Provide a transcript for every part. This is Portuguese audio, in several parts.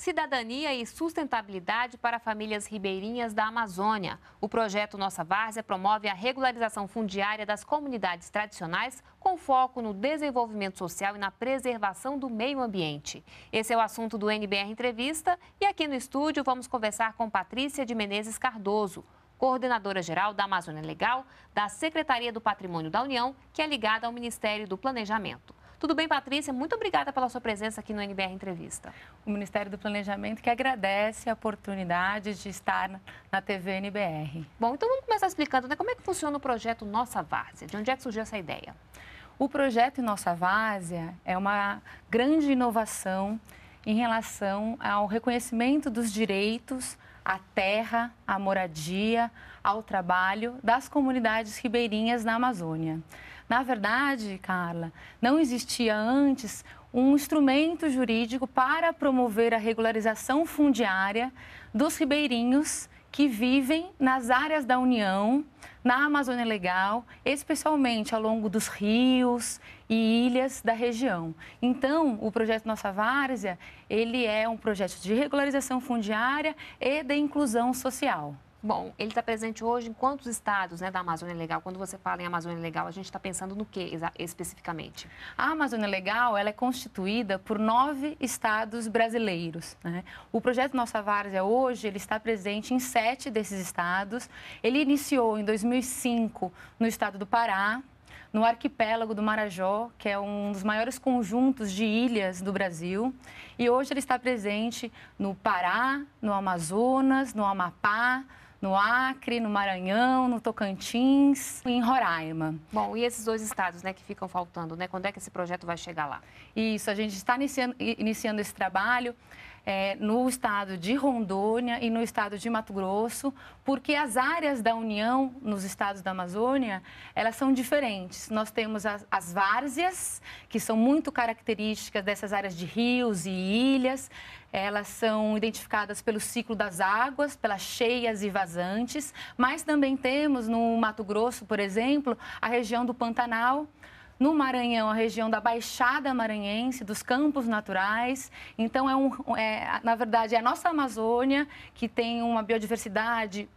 Cidadania e Sustentabilidade para Famílias Ribeirinhas da Amazônia. O projeto Nossa Várzea promove a regularização fundiária das comunidades tradicionais, com foco no desenvolvimento social e na preservação do meio ambiente. Esse é o assunto do NBR Entrevista e aqui no estúdio vamos conversar com Patrícia de Menezes Cardoso coordenadora-geral da Amazônia Legal, da Secretaria do Patrimônio da União, que é ligada ao Ministério do Planejamento. Tudo bem, Patrícia? Muito obrigada pela sua presença aqui no NBR Entrevista. O Ministério do Planejamento que agradece a oportunidade de estar na TV NBR. Bom, então vamos começar explicando né, como é que funciona o projeto Nossa Várzea. De onde é que surgiu essa ideia? O projeto Nossa Várzea é uma grande inovação em relação ao reconhecimento dos direitos à terra, à moradia, ao trabalho das comunidades ribeirinhas na Amazônia. Na verdade, Carla, não existia antes um instrumento jurídico para promover a regularização fundiária dos ribeirinhos que vivem nas áreas da União, na Amazônia Legal, especialmente ao longo dos rios e ilhas da região. Então, o projeto Nossa Várzea, ele é um projeto de regularização fundiária e de inclusão social. Bom, ele está presente hoje em quantos estados né, da Amazônia Legal? Quando você fala em Amazônia Legal, a gente está pensando no que especificamente? A Amazônia Legal ela é constituída por nove estados brasileiros. Né? O projeto Nossa Várzea hoje ele está presente em sete desses estados. Ele iniciou em 2005 no estado do Pará, no arquipélago do Marajó, que é um dos maiores conjuntos de ilhas do Brasil. E hoje ele está presente no Pará, no Amazonas, no Amapá, no Acre, no Maranhão, no Tocantins e em Roraima. Bom, e esses dois estados né, que ficam faltando, né? Quando é que esse projeto vai chegar lá? Isso, a gente está iniciando, iniciando esse trabalho. É, no estado de Rondônia e no estado de Mato Grosso, porque as áreas da União nos estados da Amazônia, elas são diferentes. Nós temos as, as várzeas, que são muito características dessas áreas de rios e ilhas, elas são identificadas pelo ciclo das águas, pelas cheias e vazantes, mas também temos no Mato Grosso, por exemplo, a região do Pantanal, no Maranhão, a região da Baixada Maranhense, dos campos naturais. Então, é um, é, na verdade, é a nossa Amazônia que tem uma biodiversidade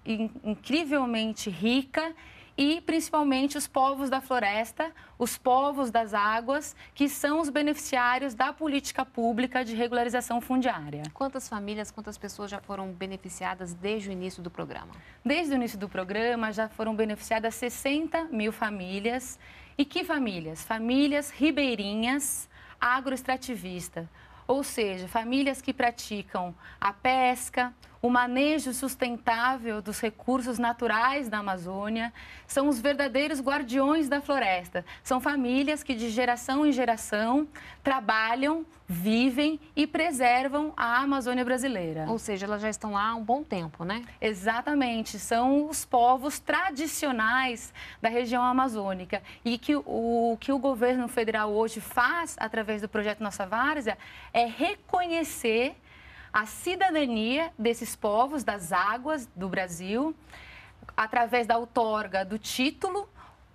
incrivelmente rica e principalmente os povos da floresta, os povos das águas, que são os beneficiários da política pública de regularização fundiária. Quantas famílias, quantas pessoas já foram beneficiadas desde o início do programa? Desde o início do programa já foram beneficiadas 60 mil famílias. E que famílias? Famílias ribeirinhas agroextrativistas, ou seja, famílias que praticam a pesca, o manejo sustentável dos recursos naturais da Amazônia, são os verdadeiros guardiões da floresta. São famílias que de geração em geração trabalham, vivem e preservam a Amazônia brasileira. Ou seja, elas já estão lá há um bom tempo, né? Exatamente, são os povos tradicionais da região amazônica e que o que o governo federal hoje faz através do projeto Nossa Várzea é reconhecer a cidadania desses povos, das águas do Brasil, através da outorga do título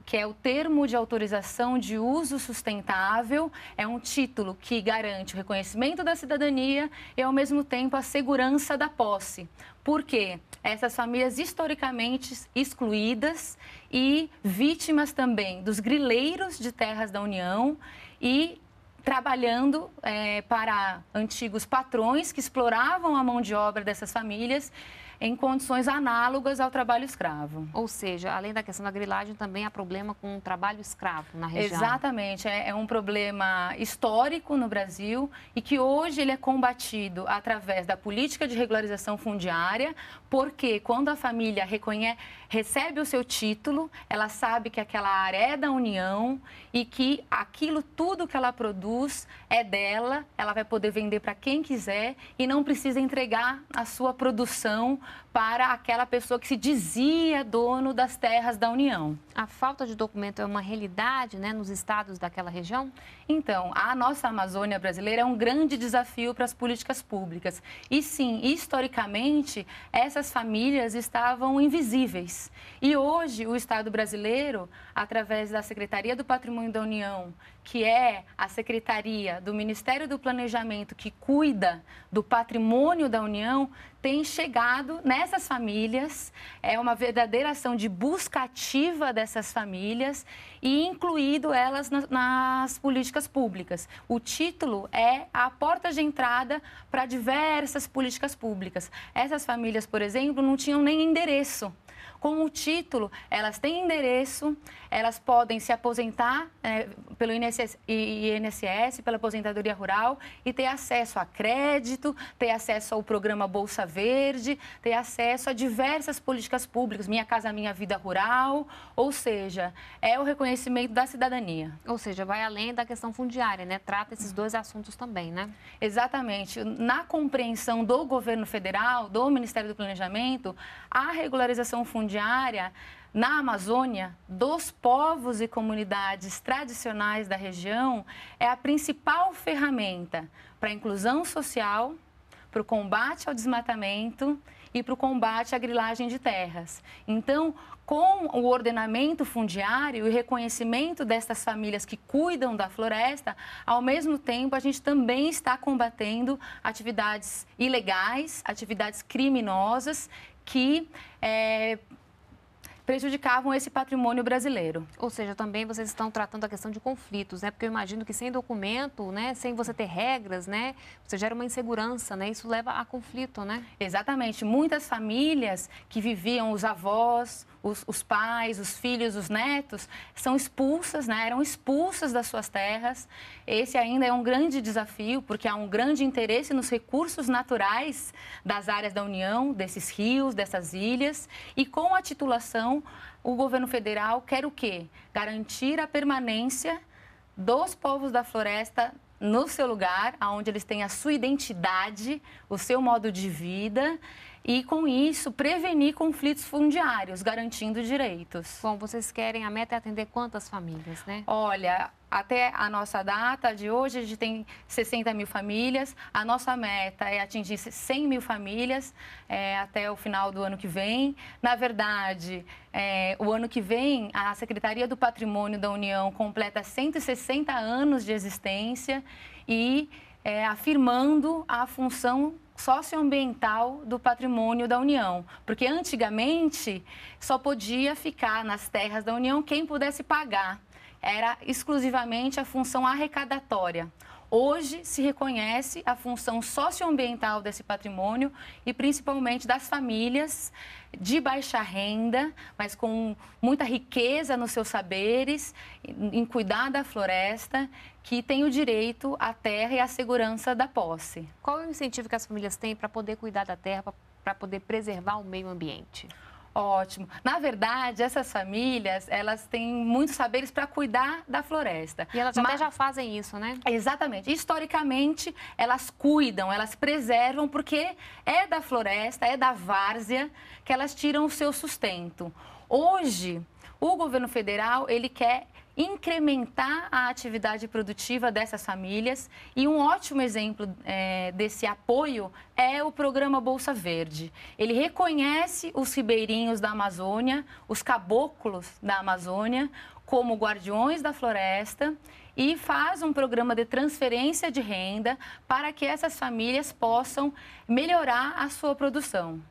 que é o termo de autorização de uso sustentável, é um título que garante o reconhecimento da cidadania e, ao mesmo tempo, a segurança da posse. Por quê? Essas famílias historicamente excluídas e vítimas também dos grileiros de terras da União e trabalhando é, para antigos patrões que exploravam a mão de obra dessas famílias em condições análogas ao trabalho escravo. Ou seja, além da questão da grilagem, também há problema com o trabalho escravo na região. Exatamente, é, é um problema histórico no Brasil e que hoje ele é combatido através da política de regularização fundiária, porque quando a família reconhece, recebe o seu título, ela sabe que aquela área é da União e que aquilo tudo que ela produz é dela, ela vai poder vender para quem quiser e não precisa entregar a sua produção para aquela pessoa que se dizia dono das terras da União a falta de documento é uma realidade né, nos estados daquela região? Então, a nossa Amazônia brasileira é um grande desafio para as políticas públicas. E sim, historicamente, essas famílias estavam invisíveis. E hoje, o Estado brasileiro, através da Secretaria do Patrimônio da União, que é a secretaria do Ministério do Planejamento que cuida do patrimônio da União, tem chegado nessas famílias. É uma verdadeira ação de busca ativa dessas dessas famílias e incluído elas nas políticas públicas. O título é a porta de entrada para diversas políticas públicas. Essas famílias, por exemplo, não tinham nem endereço com o título, elas têm endereço, elas podem se aposentar é, pelo INSS, pela aposentadoria rural e ter acesso a crédito, ter acesso ao programa Bolsa Verde, ter acesso a diversas políticas públicas, Minha Casa Minha Vida Rural, ou seja, é o reconhecimento da cidadania. Ou seja, vai além da questão fundiária, né? Trata esses dois assuntos também, né? Exatamente. Na compreensão do governo federal, do Ministério do Planejamento, a regularização fundiária diária na Amazônia, dos povos e comunidades tradicionais da região, é a principal ferramenta para a inclusão social, para o combate ao desmatamento e para o combate à grilagem de terras. Então, com o ordenamento fundiário e o reconhecimento destas famílias que cuidam da floresta, ao mesmo tempo a gente também está combatendo atividades ilegais, atividades criminosas que é, prejudicavam esse patrimônio brasileiro. Ou seja, também vocês estão tratando a questão de conflitos, né? Porque eu imagino que sem documento, né, sem você ter regras, né, você gera uma insegurança, né? Isso leva a conflito, né? Exatamente. Muitas famílias que viviam os avós, os, os, pais, os filhos, os netos, são expulsas, né? eram expulsas das suas terras. Esse ainda é um grande desafio, porque há um grande interesse nos recursos naturais das áreas da União, desses rios, dessas ilhas, e com a titulação então, o governo federal quer o quê? Garantir a permanência dos povos da floresta no seu lugar, onde eles têm a sua identidade, o seu modo de vida e, com isso, prevenir conflitos fundiários, garantindo direitos. Bom, vocês querem, a meta é atender quantas famílias, né? Olha, até a nossa data de hoje, a gente tem 60 mil famílias. A nossa meta é atingir 100 mil famílias é, até o final do ano que vem. Na verdade, é, o ano que vem, a Secretaria do Patrimônio da União completa 160 anos de existência e é, afirmando a função socioambiental do patrimônio da União, porque antigamente só podia ficar nas terras da União quem pudesse pagar. Era exclusivamente a função arrecadatória. Hoje se reconhece a função socioambiental desse patrimônio e principalmente das famílias de baixa renda, mas com muita riqueza nos seus saberes, em cuidar da floresta, que tem o direito à terra e à segurança da posse. Qual é o incentivo que as famílias têm para poder cuidar da terra, para poder preservar o meio ambiente? Ótimo. Na verdade, essas famílias, elas têm muitos saberes para cuidar da floresta. E elas Mas... até já fazem isso, né? Exatamente. Historicamente, elas cuidam, elas preservam, porque é da floresta, é da várzea que elas tiram o seu sustento. Hoje, o governo federal, ele quer incrementar a atividade produtiva dessas famílias. E um ótimo exemplo é, desse apoio é o programa Bolsa Verde. Ele reconhece os ribeirinhos da Amazônia, os caboclos da Amazônia, como guardiões da floresta e faz um programa de transferência de renda para que essas famílias possam melhorar a sua produção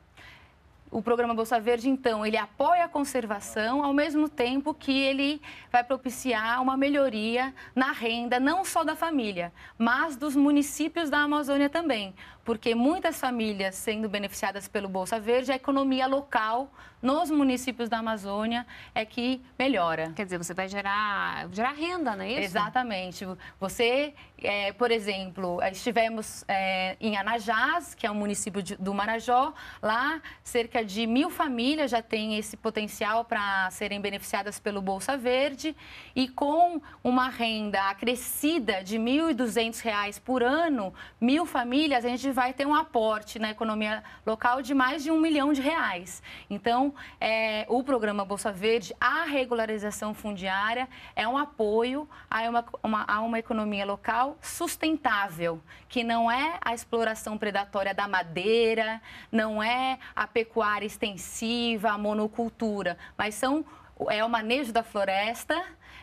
o programa Bolsa Verde, então, ele apoia a conservação, ao mesmo tempo que ele vai propiciar uma melhoria na renda, não só da família, mas dos municípios da Amazônia também. Porque muitas famílias sendo beneficiadas pelo Bolsa Verde, a economia local nos municípios da Amazônia é que melhora. Quer dizer, você vai gerar, gerar renda, não é isso? Exatamente. Você, é, por exemplo, eh, estivemos é, em Anajás, que é um município do Marajó, lá cerca cerca de mil famílias já têm esse potencial para serem beneficiadas pelo Bolsa Verde e com uma renda acrescida de R$ 1.200 por ano, mil famílias, a gente vai ter um aporte na economia local de mais de um milhão de reais. Então, é, o programa Bolsa Verde, a regularização fundiária, é um apoio a uma, uma, a uma economia local sustentável, que não é a exploração predatória da madeira, não é a pecuária pecuária extensiva, a monocultura, mas são é o manejo da floresta,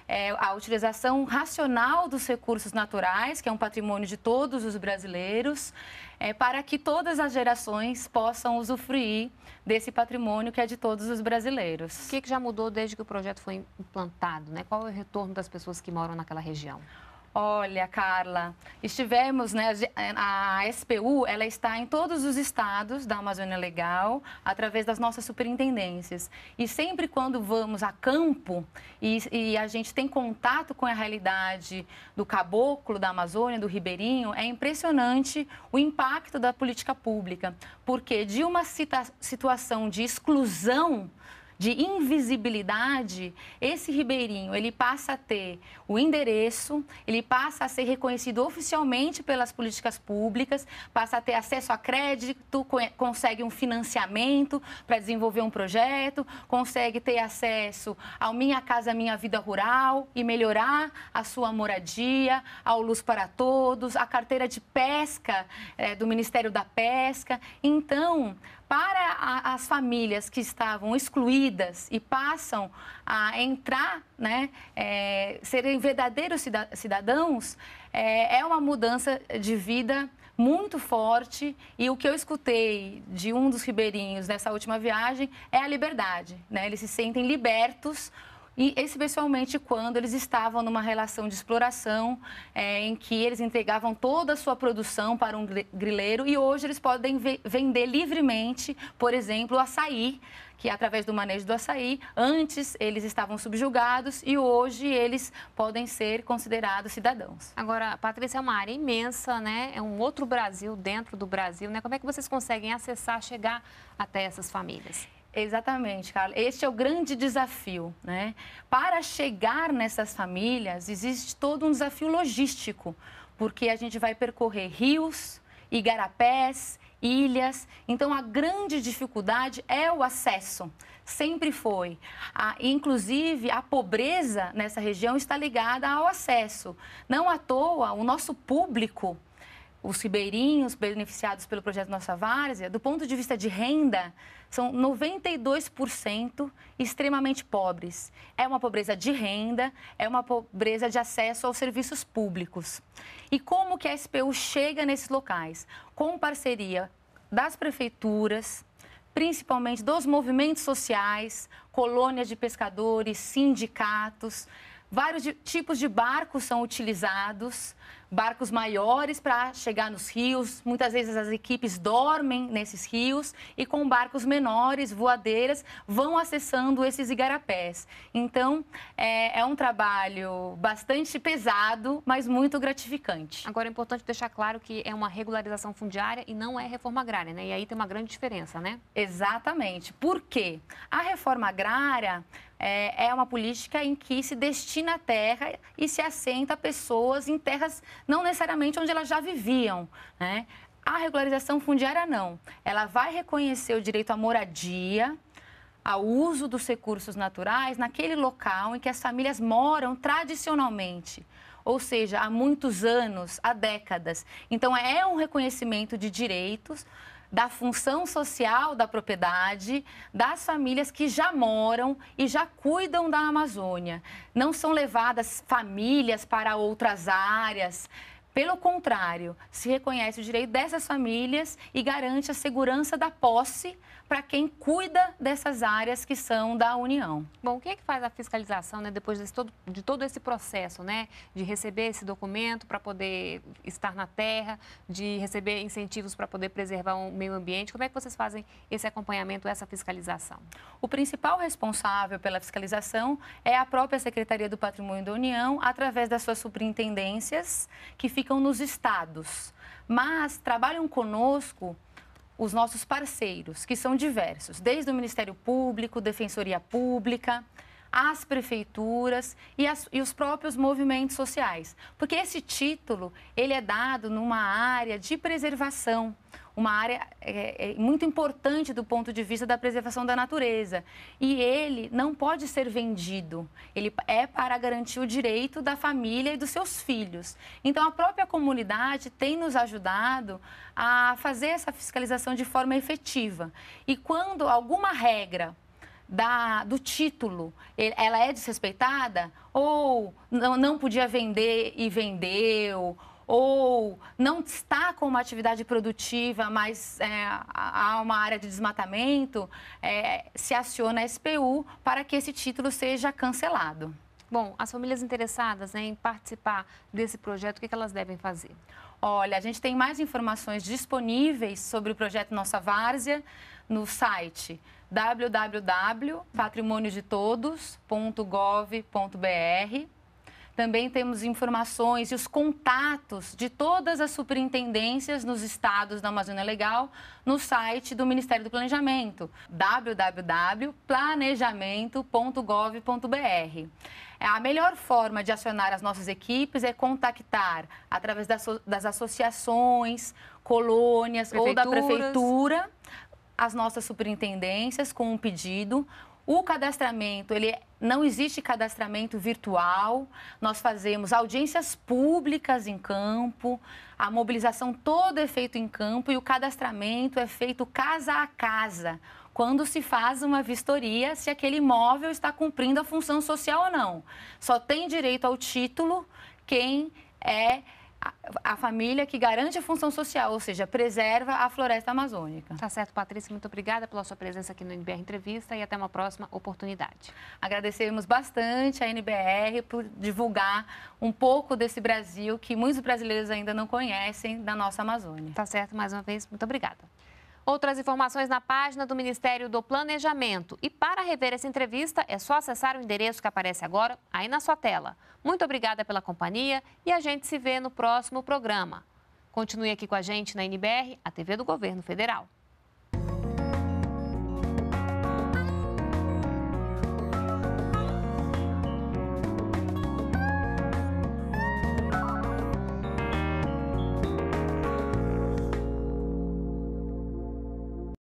é a utilização racional dos recursos naturais, que é um patrimônio de todos os brasileiros, é, para que todas as gerações possam usufruir desse patrimônio que é de todos os brasileiros. O que, que já mudou desde que o projeto foi implantado? Né? Qual é o retorno das pessoas que moram naquela região? Olha, Carla, estivemos, né, a SPU, ela está em todos os estados da Amazônia Legal, através das nossas superintendências. E sempre quando vamos a campo e, e a gente tem contato com a realidade do caboclo, da Amazônia, do ribeirinho, é impressionante o impacto da política pública, porque de uma situação de exclusão de invisibilidade, esse ribeirinho, ele passa a ter o endereço, ele passa a ser reconhecido oficialmente pelas políticas públicas, passa a ter acesso a crédito, consegue um financiamento para desenvolver um projeto, consegue ter acesso ao Minha Casa Minha Vida Rural e melhorar a sua moradia, ao Luz para Todos, a carteira de pesca é, do Ministério da Pesca. Então, para a, as famílias que estavam excluídas e passam a entrar, né, é, serem verdadeiros cidadãos, é, é uma mudança de vida muito forte e o que eu escutei de um dos ribeirinhos nessa última viagem é a liberdade, né? Eles se sentem libertos e especialmente quando eles estavam numa relação de exploração, é, em que eles entregavam toda a sua produção para um grileiro e hoje eles podem vender livremente, por exemplo, o açaí, que é através do manejo do açaí, antes eles estavam subjugados e hoje eles podem ser considerados cidadãos. Agora, Patrícia, é uma área imensa, né? É um outro Brasil dentro do Brasil, né? Como é que vocês conseguem acessar, chegar até essas famílias? Exatamente, Carla. Este é o grande desafio, né? Para chegar nessas famílias, existe todo um desafio logístico, porque a gente vai percorrer rios, igarapés, ilhas. Então, a grande dificuldade é o acesso. Sempre foi. A, inclusive, a pobreza nessa região está ligada ao acesso. Não à toa, o nosso público os ribeirinhos beneficiados pelo projeto Nossa Várzea, do ponto de vista de renda, são 92% extremamente pobres. É uma pobreza de renda, é uma pobreza de acesso aos serviços públicos. E como que a SPU chega nesses locais? Com parceria das prefeituras, principalmente dos movimentos sociais, colônias de pescadores, sindicatos, Vários de, tipos de barcos são utilizados, barcos maiores para chegar nos rios. Muitas vezes as equipes dormem nesses rios e com barcos menores, voadeiras, vão acessando esses igarapés. Então, é, é um trabalho bastante pesado, mas muito gratificante. Agora, é importante deixar claro que é uma regularização fundiária e não é reforma agrária, né? E aí tem uma grande diferença, né? Exatamente. Por quê? A reforma agrária é, é uma política em que se destina a terra e se assenta pessoas em terras não necessariamente onde elas já viviam, né? A regularização fundiária não. Ela vai reconhecer o direito à moradia, ao uso dos recursos naturais naquele local em que as famílias moram tradicionalmente. Ou seja, há muitos anos, há décadas. Então, é um reconhecimento de direitos da função social da propriedade das famílias que já moram e já cuidam da Amazônia. Não são levadas famílias para outras áreas. Pelo contrário, se reconhece o direito dessas famílias e garante a segurança da posse para quem cuida dessas áreas que são da União. Bom, quem é que faz a fiscalização, né, depois desse todo, de todo esse processo, né, de receber esse documento para poder estar na terra, de receber incentivos para poder preservar o meio ambiente? Como é que vocês fazem esse acompanhamento, essa fiscalização? O principal responsável pela fiscalização é a própria Secretaria do Patrimônio da União, através das suas superintendências que ficam nos estados, mas trabalham conosco os nossos parceiros, que são diversos, desde o Ministério Público, Defensoria Pública, as prefeituras e, as, e, os próprios movimentos sociais. Porque esse título, ele é dado numa área de preservação, uma área é, é, muito importante do ponto de vista da preservação da natureza. E ele não pode ser vendido, ele é para garantir o direito da família e dos seus filhos. Então, a própria comunidade tem nos ajudado a fazer essa fiscalização de forma efetiva. E quando alguma regra da, do título ela é desrespeitada ou não, não podia vender e vendeu ou não está com uma atividade produtiva, mas é, há uma área de desmatamento, é, se aciona a SPU para que esse título seja cancelado. Bom, as famílias interessadas né, em participar desse projeto, o que, que elas devem fazer? Olha, a gente tem mais informações disponíveis sobre o projeto Nossa Várzea no site www.patrimoniodetodos.gov.br também temos informações e os contatos de todas as superintendências nos estados da Amazônia Legal no site do Ministério do Planejamento, www.planejamento.gov.br. É, a melhor forma de acionar as nossas equipes é contactar através das, das associações, colônias ou da prefeitura as nossas superintendências com um pedido o cadastramento, ele é, não existe cadastramento virtual. Nós fazemos audiências públicas em campo, a mobilização toda é feita em campo e o cadastramento é feito casa a casa. Quando se faz uma vistoria, se aquele imóvel está cumprindo a função social ou não. Só tem direito ao título quem é a família que garante a função social, ou seja, preserva a floresta amazônica. Tá certo, Patrícia. Muito obrigada pela sua presença aqui no NBR Entrevista e até uma próxima oportunidade. Agradecemos bastante a NBR por divulgar um pouco desse Brasil que muitos brasileiros ainda não conhecem da nossa Amazônia. Tá certo, mais uma vez, muito obrigada. Outras informações na página do Ministério do Planejamento. E para rever essa entrevista, é só acessar o endereço que aparece agora aí na sua tela. Muito obrigada pela companhia e a gente se vê no próximo programa. Continue aqui com a gente na NBR, a TV do Governo Federal.